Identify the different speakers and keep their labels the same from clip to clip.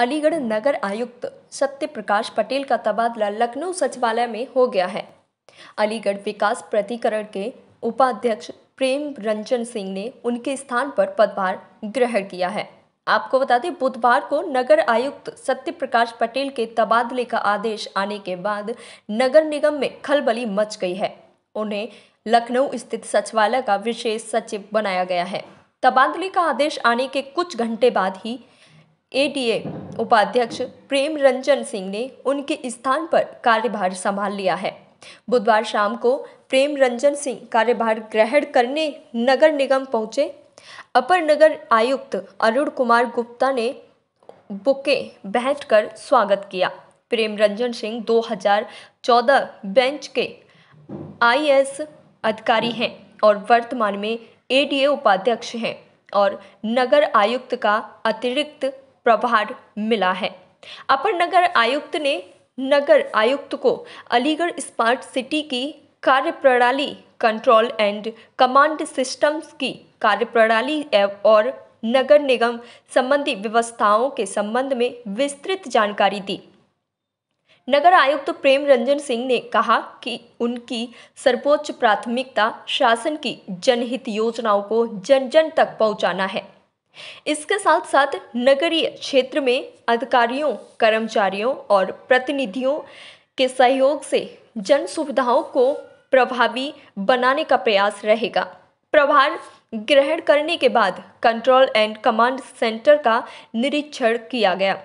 Speaker 1: अलीगढ़ नगर आयुक्त सत्य प्रकाश पटेल का तबादला लखनऊ सचिवालय में हो गया है अलीगढ़ विकास प्राधिकरण के उपाध्यक्ष प्रेम रंजन सिंह ने उनके स्थान पर पदभार ग्रहण किया है आपको बता दें बुधवार को नगर आयुक्त सत्य प्रकाश पटेल के तबादले का आदेश आने के बाद नगर निगम में खलबली मच गई है उन्हें लखनऊ स्थित सचिवालय का विशेष सचिव बनाया गया है तबादले का आदेश आने के कुछ घंटे बाद ही ए उपाध्यक्ष प्रेम रंजन सिंह ने उनके स्थान पर कार्यभार संभाल लिया है बुधवार शाम को प्रेम रंजन सिंह कार्यभार ग्रहण करने नगर निगम पहुंचे अपर नगर आयुक्त अरुण कुमार गुप्ता ने बुके बैठ कर स्वागत किया प्रेम रंजन सिंह 2014 बेंच के आईएएस अधिकारी हैं और वर्तमान में एडीए उपाध्यक्ष हैं और नगर आयुक्त का अतिरिक्त प्रभार मिला है अपर नगर आयुक्त ने नगर आयुक्त को अलीगढ़ स्मार्ट सिटी की कार्यप्रणाली कंट्रोल एंड कमांड सिस्टम्स की कार्यप्रणाली और नगर निगम संबंधी व्यवस्थाओं के संबंध में विस्तृत जानकारी दी नगर आयुक्त प्रेम रंजन सिंह ने कहा कि उनकी सर्वोच्च प्राथमिकता शासन की जनहित योजनाओं को जन जन तक पहुंचाना है इसके साथ साथ नगरीय क्षेत्र में अधिकारियों कर्मचारियों और प्रतिनिधियों के सहयोग से जन सुविधाओं को प्रभावी बनाने का प्रयास रहेगा प्रभार ग्रहण करने के बाद कंट्रोल एंड कमांड सेंटर का निरीक्षण किया गया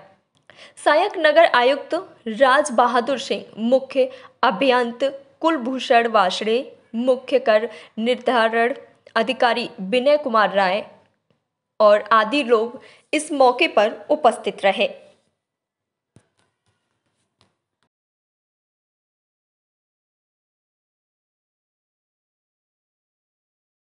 Speaker 1: सहायक नगर आयुक्त राज बहादुर सिंह मुख्य अभियंत कुलभूषण वाशड़े मुख्य कर निर्धारण अधिकारी विनय कुमार राय और आदि लोग इस मौके पर उपस्थित रहे